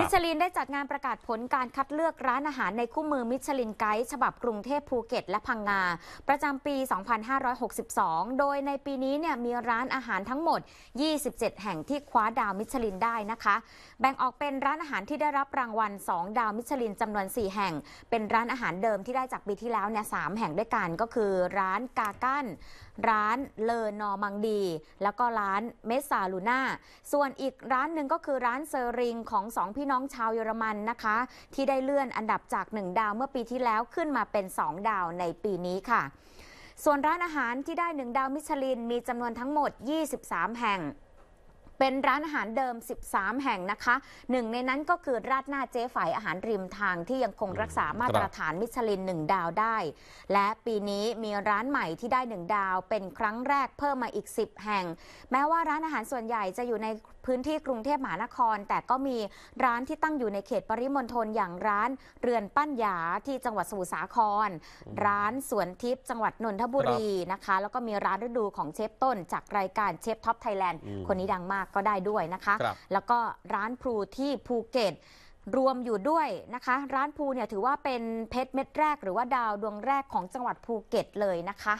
มิชลินได้จัดงานประกาศผลการคัดเลือกร้านอาหารในคู่มือมิชลินไกด์ฉบับกรุงเทพภูเก็ตและพังงาประจำปี 2562 โดยในปีนี้เนี่ยมีร้านอาหารทั้งหมด 27 แห่งที่คว้าดาวมิชลินได้นะคะแบ่งออกเป็นร้านอาหารที่ได้รับรางวัล 2 ดาวมิชลินจำนวน 4 แห่ง เป็นร้านอาหารเดิมที่ได้จากปีที่แล้วเนี่ยสแห่งด้วยกันก็คือร้านกากั้นร้านเลอนอมังดีแล้วก็ร้านเมสซาลูน่าส่วนอีกร้านหนึ่งก็คือร้านเซอริงของ2องี่น้องชาวเยอรมันนะคะที่ได้เลื่อนอันดับจาก 1 ดาวเมื่อปีที่แล้วขึ้นมาเป็น 2 ดาวในปีนี้ค่ะ ส่วนร้านอาหารที่ได้ 1 ดาวมิชลินมีจำนวนทั้งหมด 23 แห่งเป็นร้านอาหารเดิม 13 แห่งนะคะ หนึ่งในนั้นก็คือราดหน้าเจ๊ฝ่าย อาหารริมทางที่ยังคงรักษามาตรฐานมิชลิน 1 ดาวได้ และปีนี้มีร้านใหม่ที่ได้ 1 ดาว เป็นครั้งแรกเพิ่มมาอีก 10 แห่ง แม้ว่าร้านอาหารส่วนใหญ่จะอยู่ในพื้นที่กรุงเทพมหานคร แต่ก็มีร้านที่ตั้งอยู่ในเขตปริมณฑลอย่างร้านเรือนปั้นยาที่จังหวัดสมุทรสาคร ร้านสวนทิพย์จังหวัดนนทบุรีนะคะ แล้วก็มีร้านฤดูของเชฟต้นจากรายการเชฟท็อปไทยแลนด์ คนนี้ดังมากก็ได้ด้วยนะคะคแล้วก็ร้านพลูที่ภูเก็ตรวมอยู่ด้วยนะคะ ร้านพลูเนี่ยถือว่าเป็นเพชรเม็ดแรกหรือว่าดาวดวงแรกของจังหวัดภูเก็ตเลยนะคะ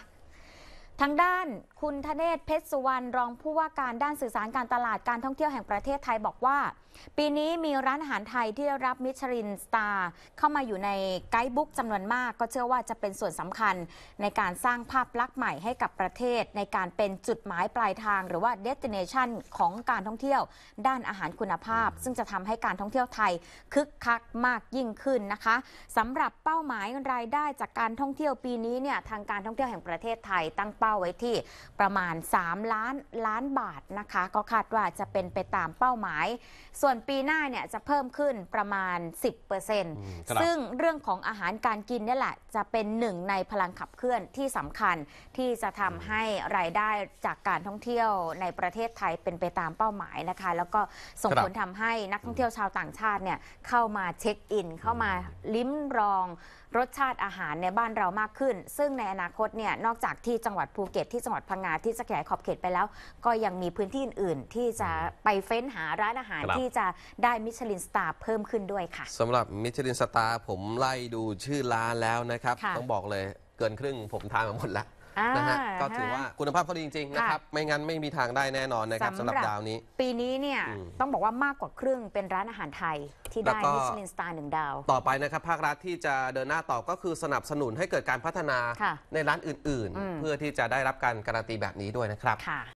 ทางด้านคุณธเนศเพชรสุวรรณรองผู้ว่าการด้านสื่อสารการตลาดการท่องเที่ยวแห่งประเทศไทยบอกว่า ปีนี้มีร้านอาหารไทยที่รับมิชลินสตาร์เข้ามาอยู่ในไกด์บุ๊กจำนวนมากก็เชื่อว่าจะเป็นส่วนสำคัญในการสร้างภาพลักษณ์ใหม่ให้กับประเทศในการเป็นจุดหมายปลายทางหรือว่าเดสติเนชันของการท่องเที่ยวด้านอาหารคุณภาพ ซึ่งจะทำให้การท่องเที่ยวไทยคึกคักมากยิ่งขึ้นนะคะสำหรับเป้าหมายรายได้จากการท่องเที่ยวปีนี้เนี่ยทางการท่องเที่ยวแห่งประเทศไทยตั้งเป้าไว้ที่ประมาณ3ล้านล้านบาทนะคะก็คาดว่าจะเป็นไปตามเป้าหมาย ส่วนปีหน้าเนี่ยจะเพิ่มขึ้นประมาณ 10%ซึ่งเรื่องของอาหารการกินนี่แหละ จะเป็นหนึ่งในพลังขับเคลื่อนที่สำคัญที่จะทำให้รายได้จากการท่องเที่ยวในประเทศไทยเป็นไปตามเป้าหมายนะคะ แล้วก็ส่งผลทำให้นักท่องเที่ยวชาวต่างชาติเนี่ยเข้ามาเช็คอินเข้ามาลิ้มรองรสชาติอาหารในบ้านเรามากขึ้น ซึ่งในอนาคตเนี่ยนอกจากที่จังหวัดภูเก็ตที่จังหวัดพังงาที่จะขยายขอบเขตไปแล้ว ก็ยังมีพื้นที่อื่นๆ ที่จะไปเฟ้นหาร้านอาหารรที่จะได้มิชลินสตาร์เพิ่มขึ้นด้วยค่ะสำหรับมิชลินสตาร์ผมไล่ดูชื่อร้านแล้วนะครับ ต้องบอกเลยเกินครึ่งผมทานมาหมดแล้วนะฮะก็ถือว่าคุณภาพเขาดีจริงๆนะครับไม่งั้นไม่มีทางได้แน่นอนนะครับสำหรับดาวนี้ ปีนี้เนี่ยต้องบอกว่ามากกว่าครึ่งเป็นร้านอาหารไทยที่ได้มิชลินสตาร์หนึ่งดาว ต่อไปนะครับภาครัฐที่จะเดินหน้าต่อก็คือสนับสนุนให้เกิดการพัฒนาในร้านอื่นๆ เพื่อที่จะได้รับการการันตีแบบนี้ด้วยนะครับ